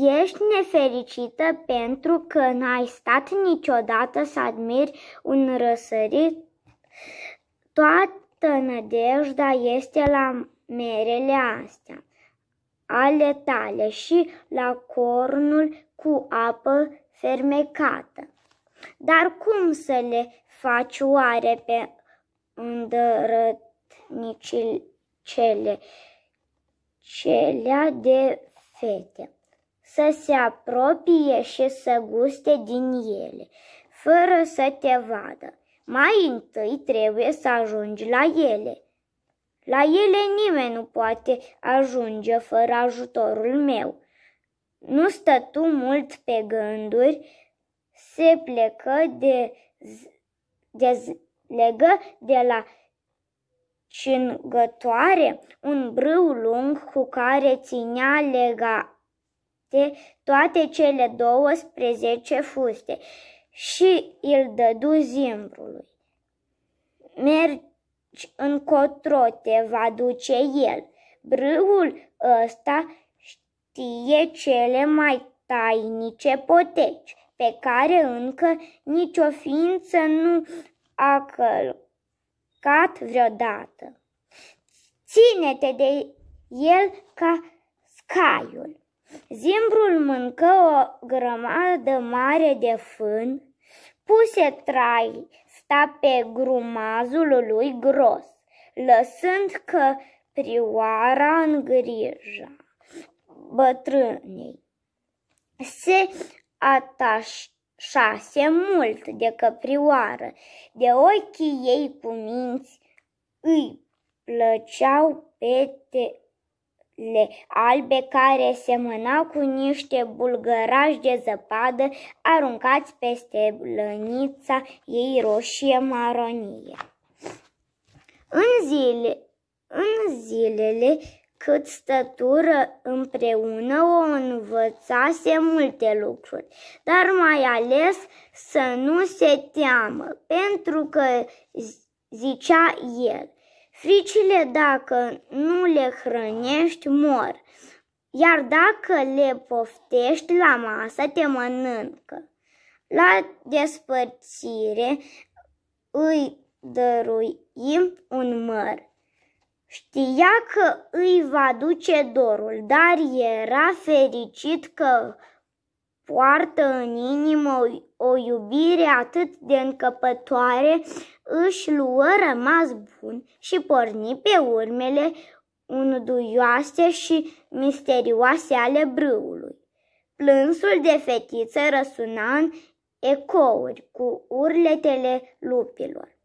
Ești nefericită pentru că n-ai stat niciodată să admiri un răsărit. Toată nădejdea este la merele astea ale tale și la cornul cu apă fermecată. Dar cum să le faci oare pe îndărătnicile cele de fete? să se apropie și să guste din ele, fără să te vadă. Mai întâi trebuie să ajungi la ele. La ele nimeni nu poate ajunge fără ajutorul meu. Nu stă tu mult pe gânduri, se plecă de, dezlegă de la cingătoare un brâu lung cu care ținea lega fuste, toate cele douăsprezece fuste și îl dădu zimbrului. Mergi încotro te va duce el. Brâul ăsta știe cele mai tainice poteci, pe care încă nicio ființă nu a călcat vreodată. Ține-te de el ca scaiul. Zimbrul mâncă o grămadă mare de fân, puse trai, sta pe grumazul lui gros, lăsând că prioara în grijă bătrânei. Se atașase mult de căprioară, de ochii ei cu minți îi plăceau pete le albe care semănau cu niște bulgărași de zăpadă aruncați peste lănița ei roșie maronie. În, zile, în zilele cât stătură împreună o învățase multe lucruri, dar mai ales să nu se teamă, pentru că zicea el, Fricile, dacă nu le hrănești, mor, iar dacă le poftești la masă, te mănâncă. La despărțire îi dăruim un măr. Știa că îi va duce dorul, dar era fericit că poartă în inimă o, o iubire atât de încăpătoare își luă rămas bun și porni pe urmele unduioase și misterioase ale brâului. Plânsul de fetiță răsuna în ecouri cu urletele lupilor.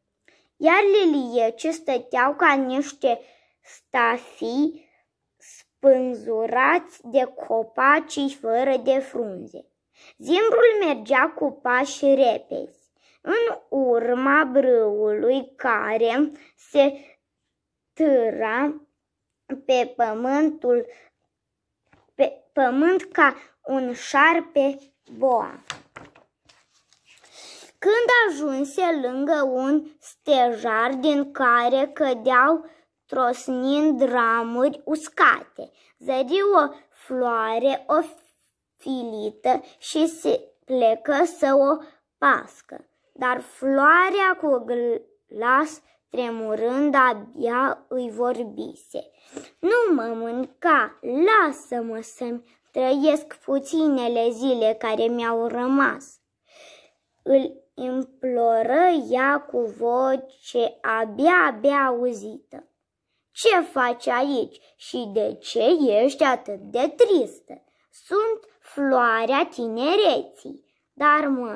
Iar liliece stăteau ca niște stafii spânzurați de copacii fără de frunze. Zimbrul mergea cu pași repezi în urma brâului care se târa pe pământul pe pământ ca un șarpe boa. Când ajunse lângă un stejar din care cădeau trosnind ramuri uscate, zări o floare ofilită și se plecă să o pască dar floarea cu glas tremurând abia îi vorbise. Nu mă mânca, lasă-mă să-mi trăiesc puținele zile care mi-au rămas. Îl imploră ea cu voce abia-abia auzită. Ce faci aici și de ce ești atât de tristă? Sunt floarea tinereții, dar mă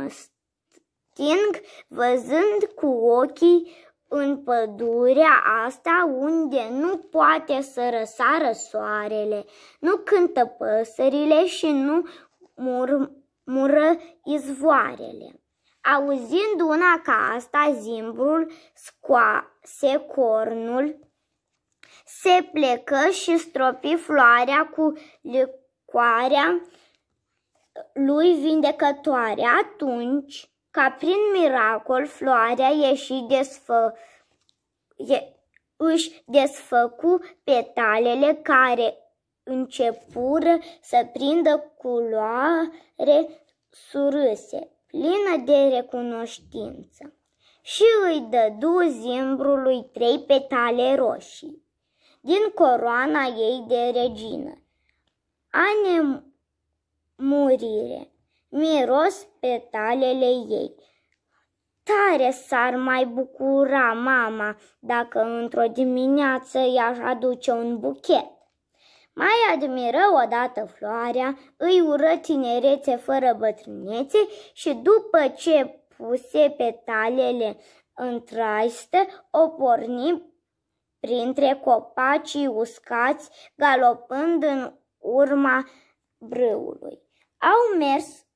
sting, văzând cu ochii în pădurea asta unde nu poate să răsară soarele, nu cântă păsările și nu mur- mură izvoarele. Auzind una ca asta, zimbrul scoase cornul, se plecă și stropi floarea cu licoarea lui vindecătoare. Atunci, ca prin miracol floarea ieși desfă, e, își desfăcu petalele care începură să prindă culoare surâse, plină de recunoștință. Și îi dădu zimbrului trei petale roșii din coroana ei de regină. Anemurire miros petalele ei. Tare s-ar mai bucura mama dacă într-o dimineață i-aș aduce un buchet. Mai admiră odată floarea, îi ură tinerețe fără bătrânețe și după ce puse petalele în traistă, o porni printre copacii uscați, galopând în urma brâului. Au mers